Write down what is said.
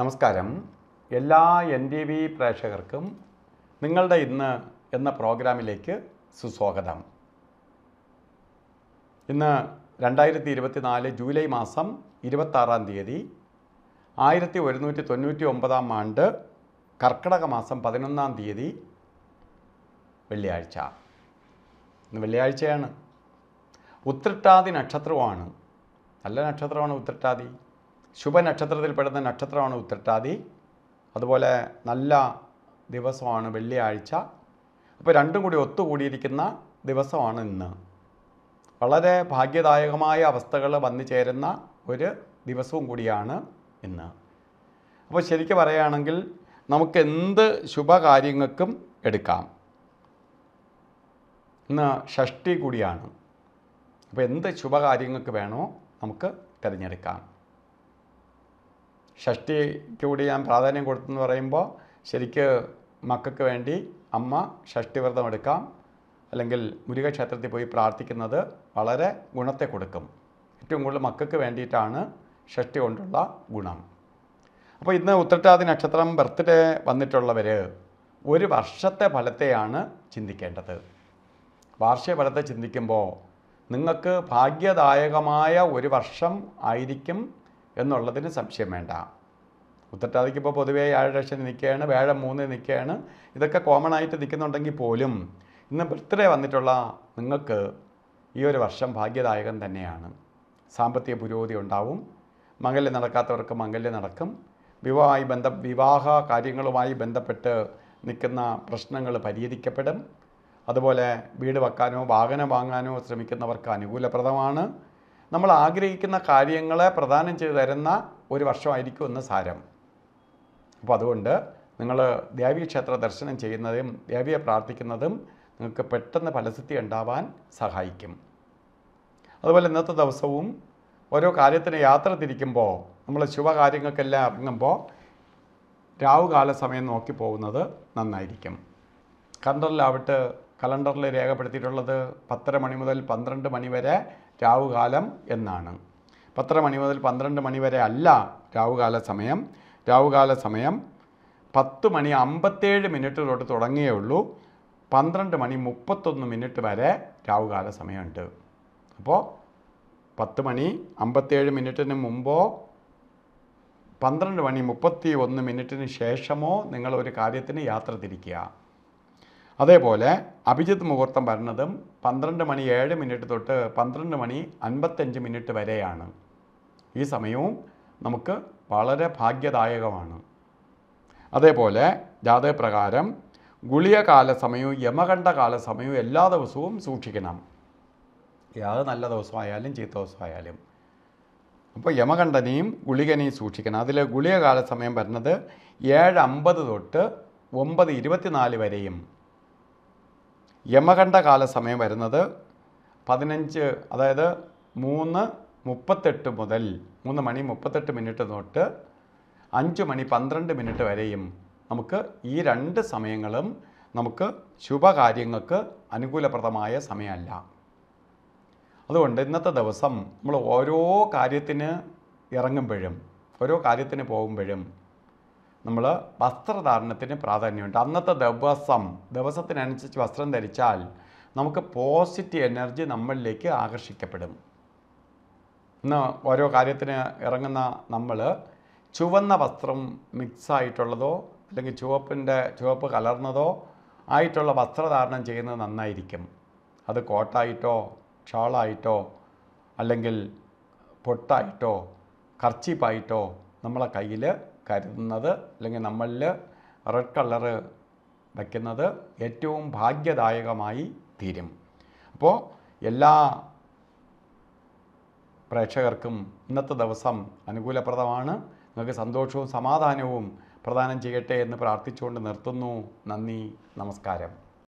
നമസ്കാരം എല്ലാ N T V പ്രേക്ഷകർക്കും നിങ്ങളുടെ ഇന്ന് എന്ന പ്രോഗ്രാമിലേക്ക് സുസ്വാഗതം ഇന്ന് രണ്ടായിരത്തി ഇരുപത്തിനാല് ജൂലൈ മാസം ഇരുപത്താറാം തീയതി ആയിരത്തി ഒരുന്നൂറ്റി തൊണ്ണൂറ്റി ഒമ്പതാം ആണ്ട് കർക്കിടക മാസം പതിനൊന്നാം തീയതി വെള്ളിയാഴ്ച ഇന്ന് വെള്ളിയാഴ്ചയാണ് ഉത്രട്ടാതി നക്ഷത്രമാണ് നല്ല നക്ഷത്രമാണ് ഉത്രട്ടാതി ശുഭനക്ഷത്രത്തിൽപ്പെടുന്ന നക്ഷത്രമാണ് ഉത്രട്ടാതി അതുപോലെ നല്ല ദിവസമാണ് വെള്ളിയാഴ്ച അപ്പോൾ രണ്ടും കൂടി ഒത്തുകൂടിയിരിക്കുന്ന ദിവസമാണ് ഇന്ന് വളരെ ഭാഗ്യദായകമായ അവസ്ഥകൾ വന്നു ചേരുന്ന ഒരു ദിവസവും കൂടിയാണ് ഇന്ന് അപ്പോൾ ശരിക്കും പറയുകയാണെങ്കിൽ നമുക്ക് എന്ത് ശുഭകാര്യങ്ങൾക്കും എടുക്കാം ഇന്ന് ഷഷ്ടി കൂടിയാണ് അപ്പോൾ എന്ത് ശുഭകാര്യങ്ങൾക്ക് വേണോ നമുക്ക് തിരഞ്ഞെടുക്കാം ഷഷ്ടിക്ക് കൂടി ഞാൻ പ്രാധാന്യം കൊടുത്തെന്ന് പറയുമ്പോൾ ശരിക്ക് മക്കൾക്ക് വേണ്ടി അമ്മ ഷഷ്ടിവ്രതം എടുക്കാം അല്ലെങ്കിൽ മുരുകക്ഷേത്രത്തിൽ ക്ഷേത്രത്തിൽ പോയി പ്രാർത്ഥിക്കുന്നത് വളരെ ഗുണത്തെ കൊടുക്കും ഏറ്റവും കൂടുതൽ മക്കൾക്ക് വേണ്ടിയിട്ടാണ് ഷഷ്ടി കൊണ്ടുള്ള ഗുണം അപ്പോൾ ഇന്ന് ഉത്തരട്ടാതി നക്ഷത്രം ബർത്ത്ഡേ വന്നിട്ടുള്ളവർ ഒരു വർഷത്തെ ഫലത്തെയാണ് ചിന്തിക്കേണ്ടത് വാർഷിക ഫലത്തെ ചിന്തിക്കുമ്പോൾ നിങ്ങൾക്ക് ഭാഗ്യദായകമായ ഒരു വർഷം ആയിരിക്കും എന്നുള്ളതിന് സംശയം വേണ്ട ഉത്തട്ടാതിക്ക് ഇപ്പോൾ പൊതുവേ ഏഴ് ലക്ഷം നിൽക്കുകയാണ് വേഴം മൂന്ന് നിൽക്കുകയാണ് ഇതൊക്കെ കോമൺ ആയിട്ട് നിൽക്കുന്നുണ്ടെങ്കിൽ പോലും ഇന്ന് ബർത്ത്ഡേ വന്നിട്ടുള്ള നിങ്ങൾക്ക് ഈ ഒരു വർഷം ഭാഗ്യദായകം തന്നെയാണ് സാമ്പത്തിക പുരോഗതി ഉണ്ടാവും മംഗല്യം നടക്കാത്തവർക്ക് മംഗല്യം നടക്കും വിവാഹമായി ബന്ധ വിവാഹ കാര്യങ്ങളുമായി ബന്ധപ്പെട്ട് നിൽക്കുന്ന പ്രശ്നങ്ങൾ പരിഹരിക്കപ്പെടും അതുപോലെ വീട് വെക്കാനോ വാഹനം വാങ്ങാനോ ശ്രമിക്കുന്നവർക്ക് അനുകൂലപ്രദമാണ് നമ്മൾ ആഗ്രഹിക്കുന്ന കാര്യങ്ങളെ പ്രദാനം ചെയ്തു തരുന്ന ഒരു വർഷമായിരിക്കും ഇന്ന് സാരം അപ്പോൾ അതുകൊണ്ട് നിങ്ങൾ ദേവീ ക്ഷേത്ര ദർശനം ചെയ്യുന്നതും ദേവിയെ പ്രാർത്ഥിക്കുന്നതും നിങ്ങൾക്ക് പെട്ടെന്ന് ഫലസിദ്ധി ഉണ്ടാവാൻ സഹായിക്കും അതുപോലെ ഇന്നത്തെ ദിവസവും ഓരോ കാര്യത്തിന് യാത്ര തിരിക്കുമ്പോൾ നമ്മൾ ശുഭകാര്യങ്ങൾക്കെല്ലാം ഇറങ്ങുമ്പോൾ രാവുകാല സമയം നോക്കി പോകുന്നത് നന്നായിരിക്കും കലണ്ടറിലാവട്ടെ കലണ്ടറിൽ രേഖപ്പെടുത്തിയിട്ടുള്ളത് പത്തര മണി മുതൽ പന്ത്രണ്ട് മണി വരെ രാവുകാലം എന്നാണ് പത്തര മണി മുതൽ പന്ത്രണ്ട് മണി വരെ അല്ല രാവുകാല സമയം രാവുകാല സമയം പത്ത് മണി അമ്പത്തേഴ് മിനിറ്റ് തൊട്ട് തുടങ്ങിയേ ഉള്ളൂ പന്ത്രണ്ട് മണി മുപ്പത്തൊന്ന് മിനിറ്റ് വരെ രാവുകാല സമയമുണ്ട് അപ്പോൾ പത്ത് മണി അമ്പത്തേഴ് മിനിറ്റിന് മുമ്പോ പന്ത്രണ്ട് മണി മുപ്പത്തി ഒന്ന് മിനിറ്റിന് ശേഷമോ നിങ്ങൾ ഒരു കാര്യത്തിന് യാത്ര തിരിക്കുക അതേപോലെ അഭിജിത്ത് മുഹൂർത്തം വരുന്നതും പന്ത്രണ്ട് മണി ഏഴ് മിനിറ്റ് തൊട്ട് പന്ത്രണ്ട് മണി അൻപത്തഞ്ച് മിനിറ്റ് വരെയാണ് ഈ സമയവും നമുക്ക് വളരെ ഭാഗ്യദായകമാണ് അതേപോലെ ജാതകപ്രകാരം ഗുളിയ കാലസമയവും യമകണ്ഠ കാലസമയവും എല്ലാ ദിവസവും സൂക്ഷിക്കണം ഏത് നല്ല ദിവസമായാലും ചീത്ത ദിവസമായാലും അപ്പോൾ യമകണ്ഠനെയും ഗുളികനെയും സൂക്ഷിക്കണം അതിൽ ഗുളിയ കാലസമയം വരുന്നത് ഏഴ് അമ്പത് തൊട്ട് ഒമ്പത് ഇരുപത്തിനാല് വരെയും യമകണ്ഠ കാലസമയം വരുന്നത് പതിനഞ്ച് അതായത് മൂന്ന് മുപ്പത്തെട്ട് മുതൽ മൂന്ന് മണി മുപ്പത്തെട്ട് മിനിറ്റ് തൊട്ട് അഞ്ച് മണി പന്ത്രണ്ട് മിനിറ്റ് വരെയും നമുക്ക് ഈ രണ്ട് സമയങ്ങളും നമുക്ക് ശുഭകാര്യങ്ങൾക്ക് അനുകൂലപ്രദമായ സമയമല്ല അതുകൊണ്ട് ഇന്നത്തെ ദിവസം നമ്മൾ ഓരോ കാര്യത്തിന് ഇറങ്ങുമ്പോഴും ഓരോ കാര്യത്തിന് പോകുമ്പോഴും നമ്മൾ വസ്ത്രധാരണത്തിന് പ്രാധാന്യമുണ്ട് അന്നത്തെ ദിവസം ദിവസത്തിനനുസരിച്ച് വസ്ത്രം ധരിച്ചാൽ നമുക്ക് പോസിറ്റീവ് എനർജി നമ്മളിലേക്ക് ആകർഷിക്കപ്പെടും ഇന്ന് ഓരോ കാര്യത്തിന് ഇറങ്ങുന്ന നമ്മൾ ചുവന്ന വസ്ത്രം മിക്സായിട്ടുള്ളതോ അല്ലെങ്കിൽ ചുവപ്പിൻ്റെ ചുവപ്പ് കലർന്നതോ ആയിട്ടുള്ള വസ്ത്രധാരണം ചെയ്യുന്നത് നന്നായിരിക്കും അത് കോട്ടായിട്ടോ ഷാളായിട്ടോ അല്ലെങ്കിൽ പൊട്ടായിട്ടോ കർച്ചീപ്പായിട്ടോ നമ്മളെ കയ്യിൽ കരുതുന്നത് അല്ലെങ്കിൽ നമ്മളിൽ റെഡ് കളറ് വയ്ക്കുന്നത് ഏറ്റവും ഭാഗ്യദായകമായി തീരും അപ്പോൾ എല്ലാ പ്രേക്ഷകർക്കും ഇന്നത്തെ ദിവസം അനുകൂലപ്രദമാണ് നിങ്ങൾക്ക് സന്തോഷവും സമാധാനവും പ്രദാനം ചെയ്യട്ടെ എന്ന് പ്രാർത്ഥിച്ചുകൊണ്ട് നിർത്തുന്നു നന്ദി നമസ്കാരം